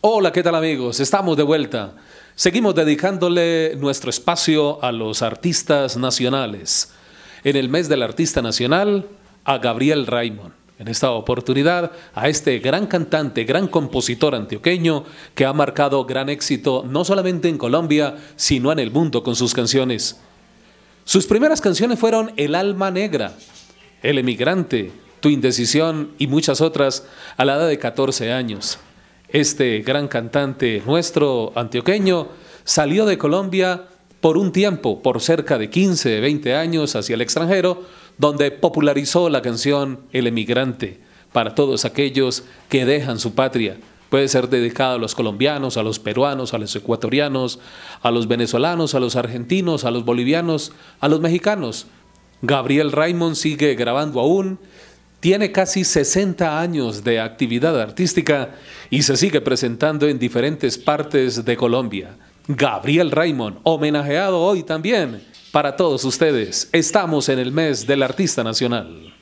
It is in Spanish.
Hola, ¿qué tal amigos? Estamos de vuelta. Seguimos dedicándole nuestro espacio a los artistas nacionales. En el mes del artista nacional, a Gabriel Raymond. En esta oportunidad, a este gran cantante, gran compositor antioqueño que ha marcado gran éxito no solamente en Colombia, sino en el mundo con sus canciones. Sus primeras canciones fueron El alma negra, El emigrante, Tu indecisión y muchas otras a la edad de 14 años. Este gran cantante nuestro antioqueño salió de Colombia por un tiempo, por cerca de 15, 20 años hacia el extranjero, donde popularizó la canción El emigrante para todos aquellos que dejan su patria. Puede ser dedicado a los colombianos, a los peruanos, a los ecuatorianos, a los venezolanos, a los argentinos, a los bolivianos, a los mexicanos. Gabriel Raymond sigue grabando aún, tiene casi 60 años de actividad artística y se sigue presentando en diferentes partes de Colombia. Gabriel Raymond, homenajeado hoy también. Para todos ustedes, estamos en el mes del artista nacional.